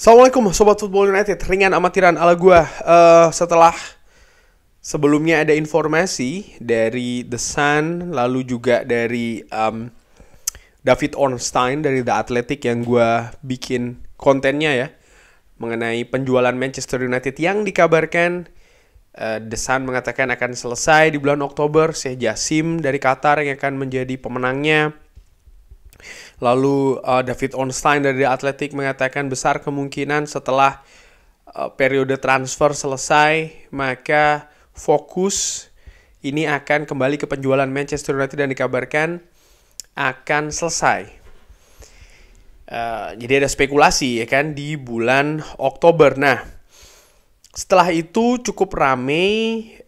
Assalamualaikum Sobat Football United, ringan amatiran ala gue Uh, setelah sebelumnya ada informasi dari The Sun, lalu juga dari um, David Ornstein dari The Athletic yang gue bikin kontennya ya mengenai penjualan Manchester United yang dikabarkan uh, The Sun mengatakan akan selesai di bulan Oktober. Syekh Jasim dari Qatar yang akan menjadi pemenangnya Lalu uh, David Onstein dari Atletik mengatakan besar kemungkinan setelah uh, periode transfer selesai maka fokus ini akan kembali ke penjualan Manchester United dan dikabarkan akan selesai. Uh, jadi ada spekulasi ya kan di bulan Oktober. Nah, setelah itu cukup rame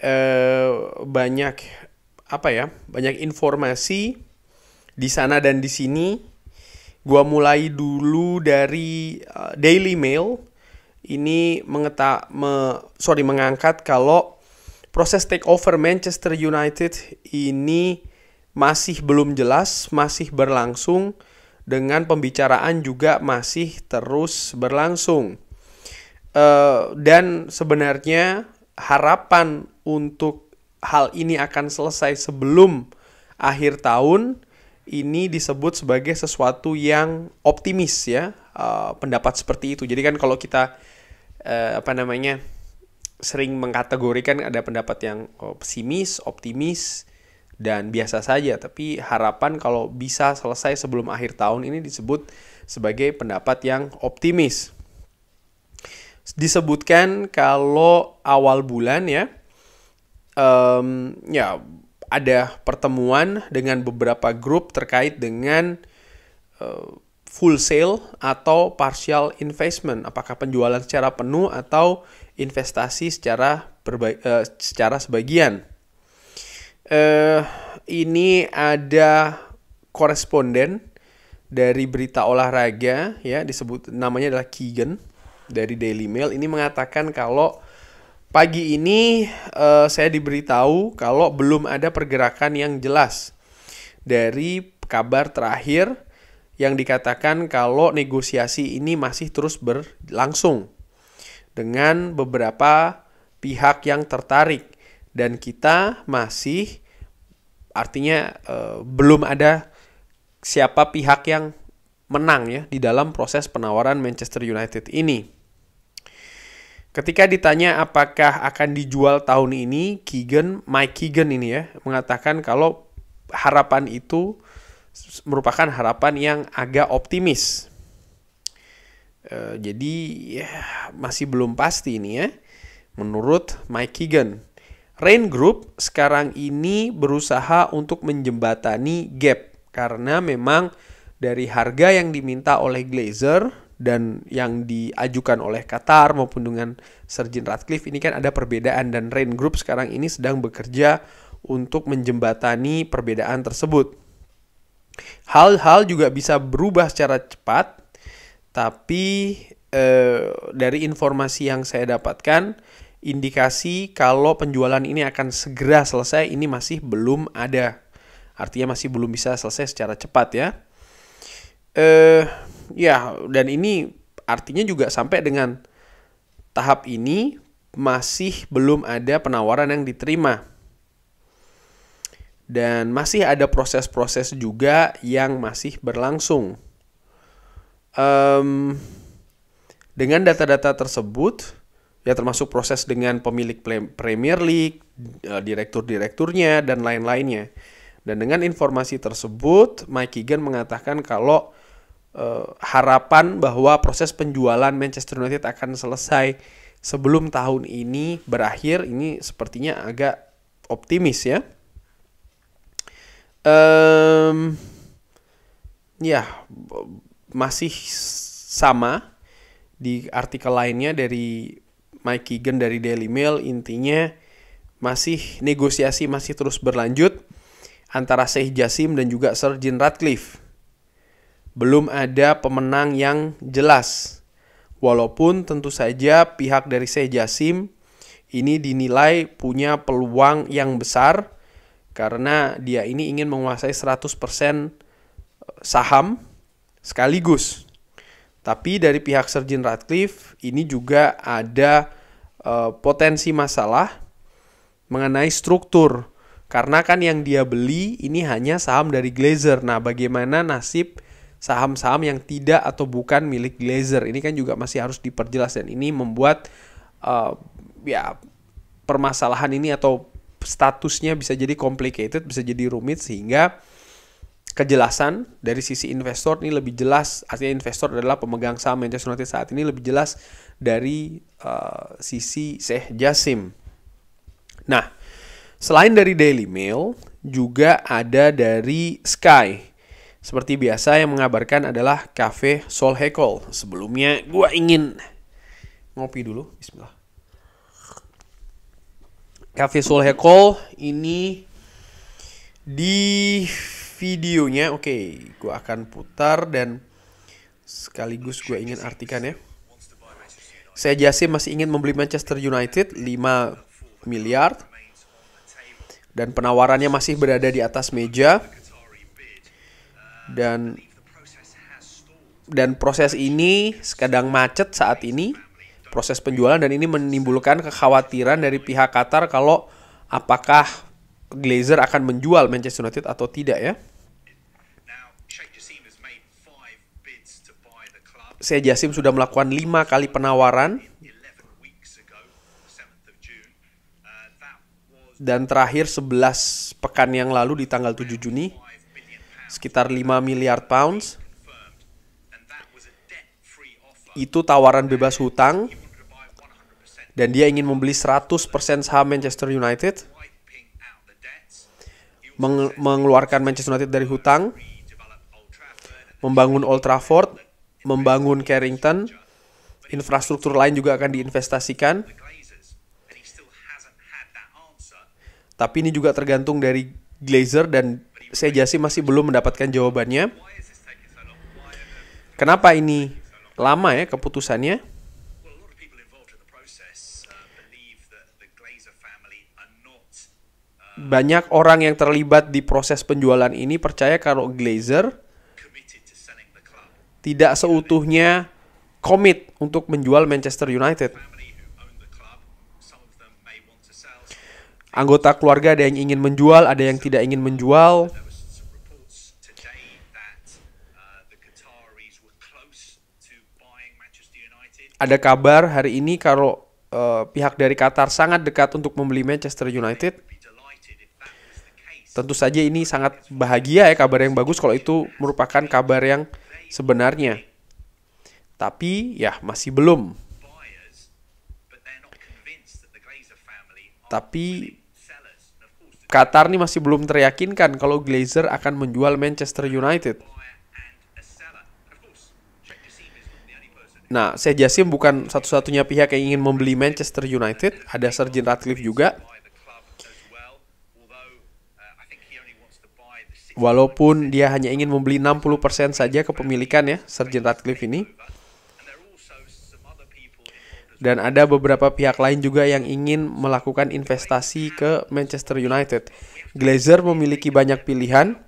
uh, banyak apa ya banyak informasi di sana dan di sini Gua mulai dulu dari uh, Daily Mail. Ini mengeta me, sorry mengangkat kalau proses takeover Manchester United ini masih belum jelas, masih berlangsung dengan pembicaraan juga masih terus berlangsung. Uh, dan sebenarnya harapan untuk hal ini akan selesai sebelum akhir tahun ini disebut sebagai sesuatu yang optimis ya uh, pendapat seperti itu. Jadi kan kalau kita uh, apa namanya sering mengkategorikan ada pendapat yang pesimis, optimis dan biasa saja. Tapi harapan kalau bisa selesai sebelum akhir tahun ini disebut sebagai pendapat yang optimis. Disebutkan kalau awal bulan ya, um, ya ada pertemuan dengan beberapa grup terkait dengan uh, full sale atau partial investment, apakah penjualan secara penuh atau investasi secara uh, secara sebagian. Uh, ini ada koresponden dari berita olahraga ya disebut namanya adalah Keegan dari Daily Mail ini mengatakan kalau Pagi ini uh, saya diberitahu kalau belum ada pergerakan yang jelas dari kabar terakhir yang dikatakan kalau negosiasi ini masih terus berlangsung dengan beberapa pihak yang tertarik dan kita masih artinya eh, belum ada siapa pihak yang menang ya di dalam proses penawaran Manchester United ini. Ketika ditanya apakah akan dijual tahun ini, Keegan, Mike Keegan ini ya, mengatakan kalau harapan itu merupakan harapan yang agak optimis. E, jadi ya, masih belum pasti ini ya, menurut Mike Keegan. Rain Group sekarang ini berusaha untuk menjembatani gap karena memang dari harga yang diminta oleh Glazer dan yang diajukan oleh Qatar maupun dengan Sergin Ratcliffe ini kan ada perbedaan dan Rain Group sekarang ini sedang bekerja untuk menjembatani perbedaan tersebut. Hal-hal juga bisa berubah secara cepat, tapi eh, dari informasi yang saya dapatkan, indikasi kalau penjualan ini akan segera selesai ini masih belum ada. Artinya masih belum bisa selesai secara cepat ya. Eh, Ya, dan ini artinya juga sampai dengan tahap ini masih belum ada penawaran yang diterima. Dan masih ada proses-proses juga yang masih berlangsung. Um, dengan data-data tersebut, ya termasuk proses dengan pemilik Premier League, eh, direktur-direkturnya, dan lain-lainnya. Dan dengan informasi tersebut, Mike Keegan mengatakan kalau uh, harapan bahwa proses penjualan Manchester United akan selesai sebelum tahun ini berakhir ini sepertinya agak optimis ya. Um, ya masih sama di artikel lainnya dari Mike Keegan dari Daily Mail intinya masih negosiasi masih terus berlanjut antara Sheikh Jasim dan juga Sir Jim Ratcliffe belum ada pemenang yang jelas. Walaupun tentu saja pihak dari Sejasim ini dinilai punya peluang yang besar karena dia ini ingin menguasai 100% eh, saham sekaligus. Tapi dari pihak Sergin Ratcliffe ini juga ada uh, potensi masalah mengenai struktur. Karena kan yang dia beli ini hanya saham dari Glazer. Nah, bagaimana nasib saham-saham yang tidak atau bukan milik Glazer. Ini kan juga masih harus diperjelas dan ini membuat uh, ya permasalahan ini atau statusnya bisa jadi complicated, bisa jadi rumit sehingga kejelasan dari sisi investor ini lebih jelas artinya investor adalah pemegang saham Manchester United saat ini lebih jelas dari uh, sisi Sheikh Jasim. Nah, selain dari Daily Mail juga ada dari Sky. Seperti biasa yang mengabarkan adalah Cafe Sol Hekol. Sebelumnya gue ingin ngopi dulu. Bismillah. Cafe Sol Hekol ini di videonya oke okay, gue akan putar dan sekaligus gue ingin artikan ya saya Jasim masih ingin membeli Manchester United 5 miliar dan penawarannya masih berada di atas meja dan dan proses ini sedang macet saat ini proses penjualan dan ini menimbulkan kekhawatiran dari pihak Qatar kalau apakah Glazer akan menjual Manchester United atau tidak ya. Saya Jasim sudah melakukan lima kali penawaran dan terakhir 11 pekan yang lalu di tanggal 7 Juni sekitar 5 miliar pounds. Itu tawaran bebas hutang dan dia ingin membeli 100% saham Manchester United. Meng mengeluarkan Manchester United dari hutang, membangun Old Trafford, membangun Carrington, infrastruktur lain juga akan diinvestasikan. Tapi ini juga tergantung dari Glazer dan saya jasi masih belum mendapatkan jawabannya. Kenapa ini lama ya keputusannya? Banyak orang yang terlibat di proses penjualan ini percaya kalau Glazer tidak seutuhnya komit untuk menjual Manchester United. anggota keluarga ada yang ingin menjual, ada yang tidak ingin menjual. Ada kabar hari ini kalau uh, pihak dari Qatar sangat dekat untuk membeli Manchester United. Tentu saja ini sangat bahagia ya kabar yang bagus kalau itu merupakan kabar yang sebenarnya. Tapi ya masih belum. Tapi Qatar nih masih belum teryakinkan kalau Glazer akan menjual Manchester United. Nah, Sheikh jasim bukan satu-satunya pihak yang ingin membeli Manchester United. Ada Sergin Ratcliffe juga. Walaupun dia hanya ingin membeli 60% saja kepemilikan ya, Sergin Ratcliffe ini. Dan ada beberapa pihak lain juga yang ingin melakukan investasi ke Manchester United. Glazer memiliki banyak pilihan,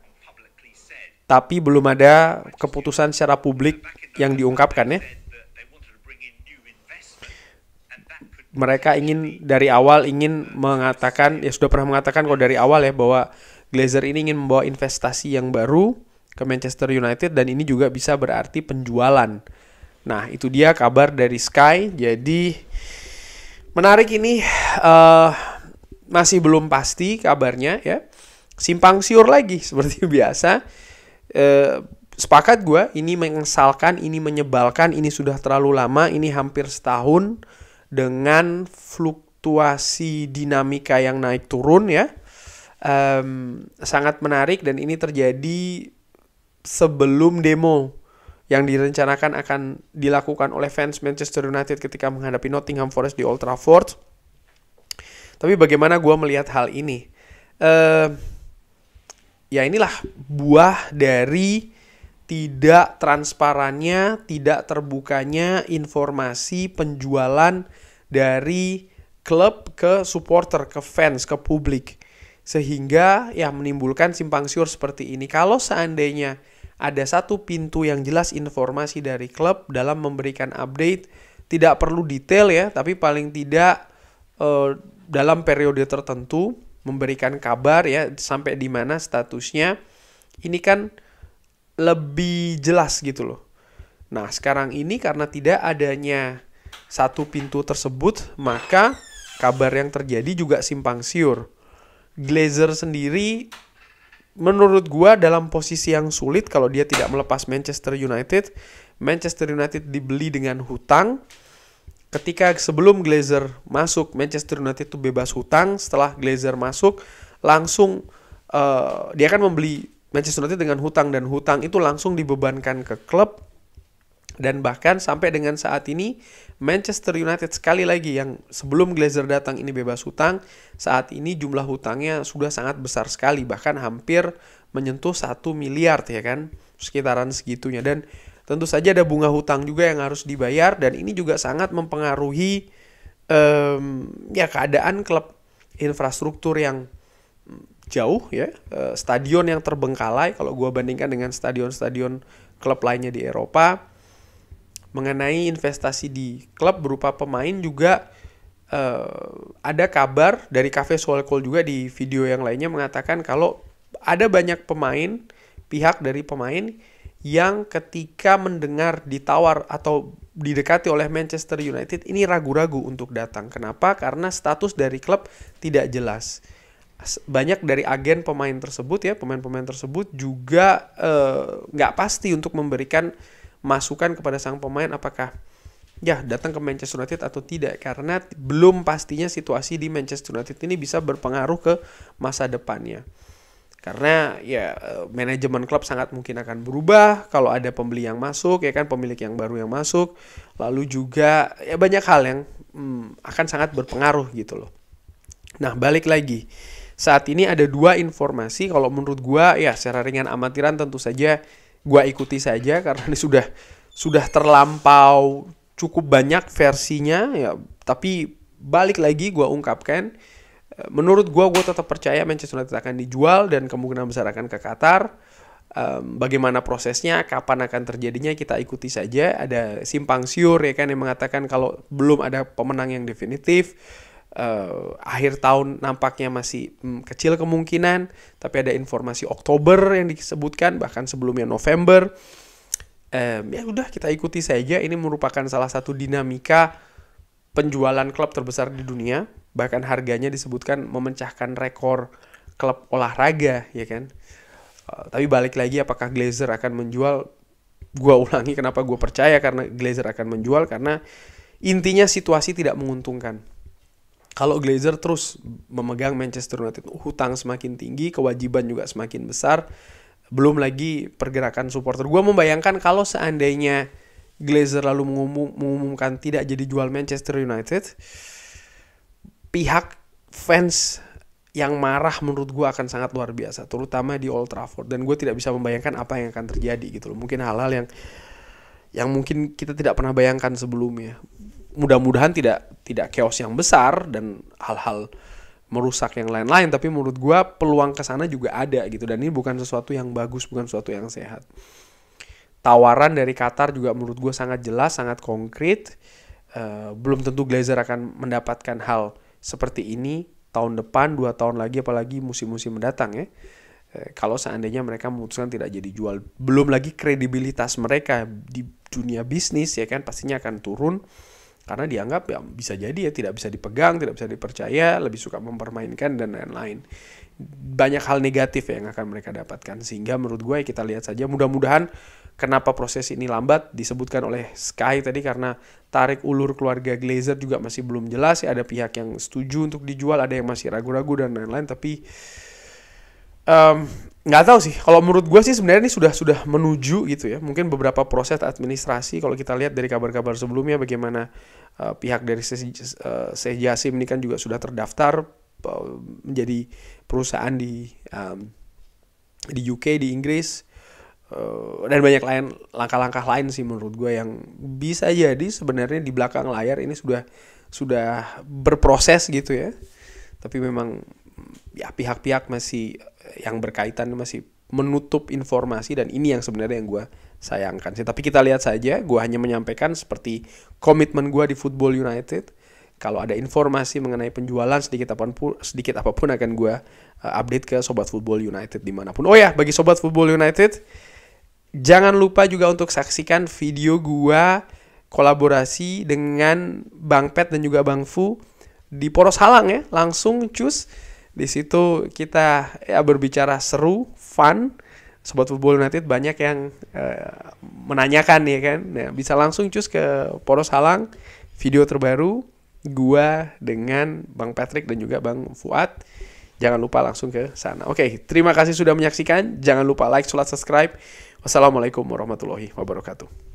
tapi belum ada keputusan secara publik yang diungkapkan ya. Mereka ingin dari awal ingin mengatakan ya sudah pernah mengatakan kok dari awal ya bahwa Glazer ini ingin membawa investasi yang baru ke Manchester United dan ini juga bisa berarti penjualan Nah, itu dia kabar dari Sky. Jadi menarik ini uh, masih belum pasti kabarnya ya. Simpang siur lagi seperti biasa. Uh, sepakat gue, ini mengesalkan, ini menyebalkan, ini sudah terlalu lama, ini hampir setahun dengan fluktuasi dinamika yang naik turun ya. Um, sangat menarik dan ini terjadi sebelum demo yang direncanakan akan dilakukan oleh fans Manchester United ketika menghadapi Nottingham Forest di Old Trafford. Tapi bagaimana gue melihat hal ini? Uh, ya inilah buah dari tidak transparannya, tidak terbukanya informasi penjualan dari klub ke supporter, ke fans, ke publik. Sehingga ya menimbulkan simpang siur seperti ini. Kalau seandainya ada satu pintu yang jelas informasi dari klub dalam memberikan update. Tidak perlu detail ya, tapi paling tidak eh, dalam periode tertentu memberikan kabar ya sampai di mana statusnya. Ini kan lebih jelas gitu loh. Nah, sekarang ini karena tidak adanya satu pintu tersebut, maka kabar yang terjadi juga simpang siur. Glazer sendiri menurut gua dalam posisi yang sulit kalau dia tidak melepas Manchester United. Manchester United dibeli dengan hutang. Ketika sebelum Glazer masuk, Manchester United itu bebas hutang. Setelah Glazer masuk, langsung uh, dia akan membeli Manchester United dengan hutang dan hutang itu langsung dibebankan ke klub dan bahkan sampai dengan saat ini Manchester United sekali lagi yang sebelum Glazer datang ini bebas hutang, saat ini jumlah hutangnya sudah sangat besar sekali bahkan hampir menyentuh satu miliar ya kan, sekitaran segitunya dan tentu saja ada bunga hutang juga yang harus dibayar dan ini juga sangat mempengaruhi um, ya keadaan klub infrastruktur yang jauh ya eh, stadion yang terbengkalai kalau gue bandingkan dengan stadion-stadion klub lainnya di Eropa mengenai investasi di klub berupa pemain juga uh, ada kabar dari Cafe call juga di video yang lainnya mengatakan kalau ada banyak pemain pihak dari pemain yang ketika mendengar ditawar atau didekati oleh Manchester United ini ragu-ragu untuk datang. Kenapa? Karena status dari klub tidak jelas. Banyak dari agen pemain tersebut ya, pemain-pemain tersebut juga eh, nggak uh, pasti untuk memberikan masukan kepada sang pemain apakah ya datang ke Manchester United atau tidak karena belum pastinya situasi di Manchester United ini bisa berpengaruh ke masa depannya. Karena ya eh, manajemen klub sangat mungkin akan berubah kalau ada pembeli yang masuk ya kan pemilik yang baru yang masuk, lalu juga ya banyak hal yang hmm, akan sangat berpengaruh gitu loh. Nah, balik lagi. Saat ini ada dua informasi kalau menurut gua ya secara ringan amatiran tentu saja gue ikuti saja karena ini sudah sudah terlampau cukup banyak versinya ya tapi balik lagi gue ungkapkan eh, menurut gue gue tetap percaya Manchester United akan dijual dan kemungkinan besar akan ke Qatar um, bagaimana prosesnya, kapan akan terjadinya kita ikuti saja. Ada simpang siur ya kan yang mengatakan kalau belum ada pemenang yang definitif uh, akhir tahun nampaknya masih hmm, kecil kemungkinan, tapi ada informasi Oktober yang disebutkan bahkan sebelumnya November. Um, ya udah kita ikuti saja. Ini merupakan salah satu dinamika penjualan klub terbesar di dunia. Bahkan harganya disebutkan memecahkan rekor klub olahraga, ya kan? Uh, tapi balik lagi apakah Glazer akan menjual? Gua ulangi kenapa gue percaya karena Glazer akan menjual karena intinya situasi tidak menguntungkan kalau Glazer terus memegang Manchester United hutang semakin tinggi, kewajiban juga semakin besar, belum lagi pergerakan supporter. Gua membayangkan kalau seandainya Glazer lalu mengumum, mengumumkan tidak jadi jual Manchester United, pihak fans yang marah menurut gue akan sangat luar biasa, terutama di Old Trafford. Dan gue tidak bisa membayangkan apa yang akan terjadi gitu loh. Mungkin hal-hal yang yang mungkin kita tidak pernah bayangkan sebelumnya mudah-mudahan tidak tidak chaos yang besar dan hal-hal merusak yang lain-lain tapi menurut gue peluang ke sana juga ada gitu dan ini bukan sesuatu yang bagus bukan sesuatu yang sehat tawaran dari Qatar juga menurut gue sangat jelas sangat konkret uh, belum tentu Glazer akan mendapatkan hal seperti ini tahun depan dua tahun lagi apalagi musim-musim mendatang ya uh, kalau seandainya mereka memutuskan tidak jadi jual belum lagi kredibilitas mereka di dunia bisnis ya kan pastinya akan turun karena dianggap ya bisa jadi ya tidak bisa dipegang, tidak bisa dipercaya, lebih suka mempermainkan dan lain-lain. Banyak hal negatif ya yang akan mereka dapatkan sehingga menurut gue ya kita lihat saja mudah-mudahan kenapa proses ini lambat disebutkan oleh Sky tadi karena tarik ulur keluarga Glazer juga masih belum jelas ya. ada pihak yang setuju untuk dijual, ada yang masih ragu-ragu dan lain-lain tapi um, nggak tahu sih kalau menurut gue sih sebenarnya ini sudah sudah menuju gitu ya mungkin beberapa proses administrasi kalau kita lihat dari kabar-kabar sebelumnya bagaimana uh, pihak dari sejasi eh, uh, ini kan juga sudah terdaftar uh, menjadi perusahaan di um, di UK di Inggris uh, dan banyak lain langkah-langkah lain sih menurut gue yang bisa jadi sebenarnya di belakang layar ini sudah sudah berproses gitu ya tapi memang ya pihak-pihak masih yang berkaitan masih menutup informasi dan ini yang sebenarnya yang gue sayangkan sih. Tapi kita lihat saja, gue hanya menyampaikan seperti komitmen gue di Football United. Kalau ada informasi mengenai penjualan sedikit apapun, sedikit apapun akan gue uh, update ke Sobat Football United dimanapun. Oh ya, bagi Sobat Football United, jangan lupa juga untuk saksikan video gue kolaborasi dengan Bang Pet dan juga Bang Fu di Poros Halang ya. Langsung cus di situ kita ya, berbicara seru, fun. Sobat Football United banyak yang uh, menanyakan ya kan. Nah, bisa langsung cus ke Poros Halang video terbaru gua dengan Bang Patrick dan juga Bang Fuad. Jangan lupa langsung ke sana. Oke, okay, terima kasih sudah menyaksikan. Jangan lupa like, sholat, subscribe. Wassalamualaikum warahmatullahi wabarakatuh.